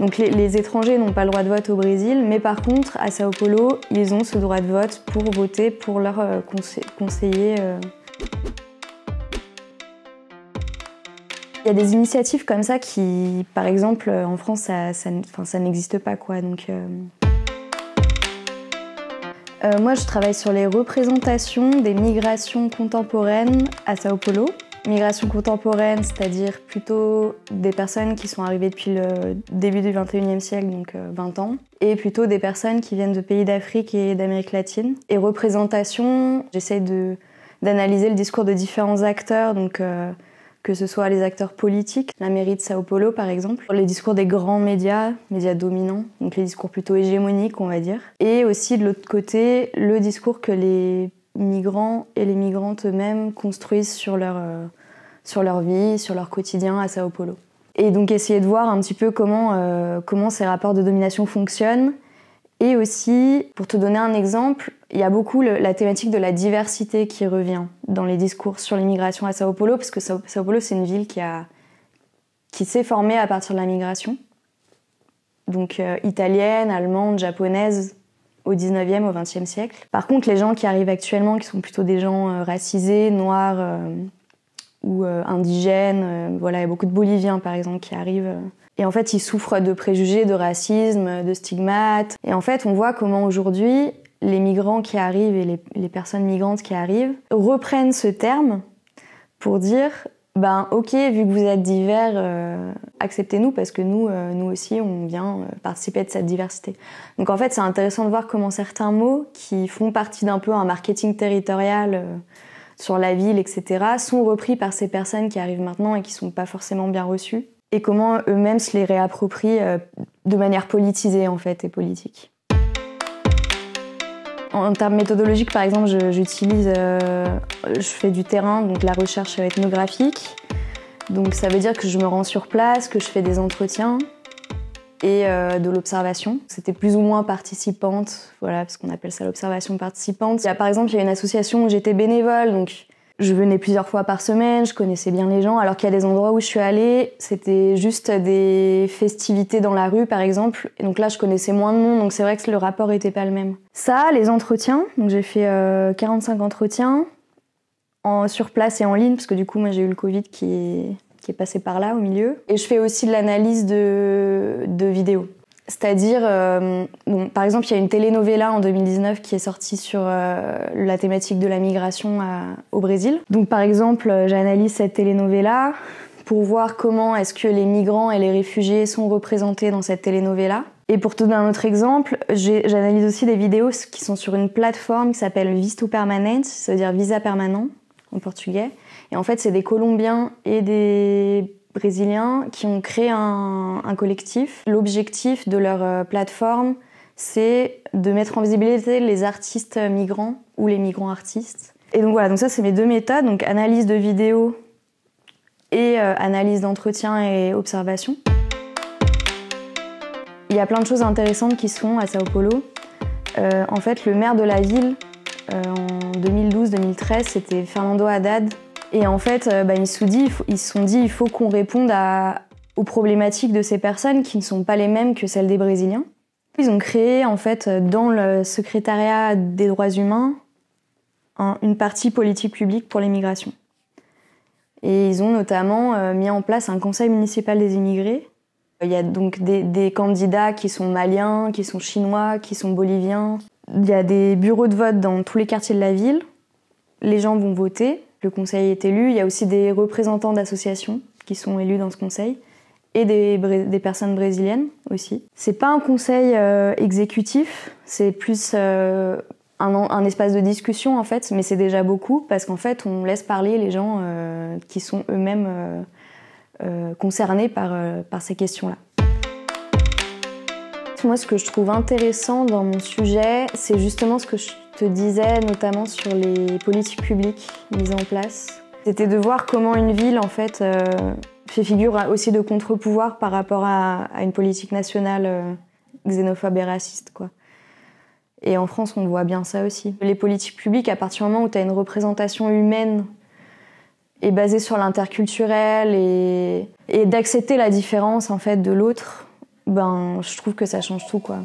Donc les, étrangers n'ont pas le droit de vote au Brésil, mais par contre, à Sao Paulo, ils ont ce droit de vote pour voter pour leur euh, conseiller. Euh. Il y a des initiatives comme ça qui, par exemple, euh, en France, ça, n'existe pas. quoi. moi, je travaille sur les représentations des migrations contemporaines à Sao Paulo. Migration contemporaine, c'est-à-dire plutôt des personnes qui sont arrivées depuis le début du 21e siècle, donc 20 euh, ans, et plutôt des personnes qui viennent de pays d'Afrique et d'Amérique latine. Et représentation, j'essaie d'analyser le discours de différents acteurs, donc euh, que ce soit les acteurs politiques, la mairie de Sao Paulo par exemple, les discours des grands médias, médias dominants, donc les discours plutôt hégémoniques on va dire, et aussi de l'autre côté le discours que les migrants et les migrantes eux-mêmes construisent euh, sur leur, vie, sur leur quotidien à Sao Paulo. Et donc essayer de voir un petit peu comment, euh, comment ces rapports de domination fonctionnent. Et aussi, pour te donner un exemple, il y a beaucoup la thématique de la diversité qui revient dans les discours sur l'immigration à Sao Paulo, parce que Sao, Paulo, c'est une ville qui, qui s'est formée à partir de la migration. Donc euh, italienne, allemande, japonaise, au 19e, au 20e siècle. Par contre, les gens qui arrivent actuellement, qui sont plutôt des gens euh, racisés, noirs euh, ou euh, indigènes, voilà, il y a beaucoup de Boliviens par exemple qui arrivent. Et en fait, ils souffrent de préjugés, de racisme, de stigmates. Et en fait, on voit comment aujourd'hui, les migrants qui arrivent et les, personnes migrantes qui arrivent reprennent ce terme pour dire ben ok, vu que vous êtes divers, euh, acceptez-nous parce que nous, euh, nous aussi, on vient euh, participer de cette diversité. Donc en fait, c'est intéressant de voir comment certains mots qui font partie d'un peu un marketing territorial sur la ville, etc., sont repris par ces personnes qui arrivent maintenant et qui sont pas forcément bien reçues, et comment eux-mêmes se les réapproprient de manière politisée en fait et politique. En termes méthodologiques, par exemple, j'utilise, euh, je fais du terrain, donc la recherche ethnographique. Donc ça veut dire que je me rends sur place, que je fais des entretiens et euh, de l'observation. C'était plus ou moins participante, voilà, parce qu'on appelle ça l'observation participante. Il y a par exemple, il y a une association où j'étais bénévole, donc je venais plusieurs fois par semaine, je connaissais bien les gens, alors qu'il y a des endroits où je suis allée, c'était juste des festivités dans la rue par exemple, et donc là je connaissais moins de monde, donc c'est vrai que le rapport était pas le même. Ça, les entretiens, donc j'ai fait 45 euh, entretiens en, sur place et en ligne, parce que du coup moi j'ai eu le Covid qui est, passé par là au milieu, et je fais aussi de l'analyse de vidéos. C'est-à-dire, euh, par exemple, il y a une telenovela en 2019 qui est sortie sur euh, la thématique de la migration au Brésil. Donc, par exemple, euh, j'analyse cette telenovela pour voir comment est-ce que les migrants et les réfugiés sont représentés dans cette telenovela. Et pour te donner un autre exemple, j'analyse aussi des vidéos qui sont sur une plateforme qui s'appelle Visto Permanente, c'est-à-dire visa permanent en portugais. Et en fait, c'est des Colombiens et des brésiliens qui ont créé un, collectif. L'objectif de leur euh, plateforme, c'est de mettre en visibilité les artistes migrants ou les migrants artistes. Et donc voilà, donc ça c'est mes deux méthodes, donc analyse de vidéos et euh, analyse d'entretien et observation. Il y a plein de choses intéressantes qui se font à Sao Paulo. Euh, en fait, le maire de la ville en 2012-2013, c'était Fernando Haddad, et en fait, euh, bah, ils, se ils sont dit, il faut qu'on réponde aux problématiques de ces personnes qui ne sont pas les mêmes que celles des Brésiliens. Ils ont créé, en fait, euh, dans le secrétariat des droits humains, une partie politique publique pour l'immigration. Et ils ont notamment euh, mis en place un conseil municipal des immigrés. Il y a donc des, candidats qui sont maliens, qui sont chinois, qui sont boliviens. Il y a des bureaux de vote dans tous les quartiers de la ville. Les gens vont voter. Le conseil est élu. Il y a aussi des représentants d'associations qui sont élus dans ce conseil et des, personnes brésiliennes aussi. C'est pas un conseil euh, exécutif, c'est plus euh, un, espace de discussion en fait, mais c'est déjà beaucoup parce qu'en fait on laisse parler les gens euh, qui sont eux-mêmes concernés par, par ces questions-là. Moi, ce que je trouve intéressant dans mon sujet, c'est justement ce que je te disais notamment sur les politiques publiques mises en place. C'était de voir comment une ville, en fait, euh, fait figure aussi de contre-pouvoir par rapport à, une politique nationale euh, xénophobe et raciste, quoi. Et en France, on voit bien ça aussi. Les politiques publiques, à partir du moment où tu as une représentation humaine et basée sur l'interculturel et, et d'accepter la différence en fait de l'autre, ben je trouve que ça change tout quoi.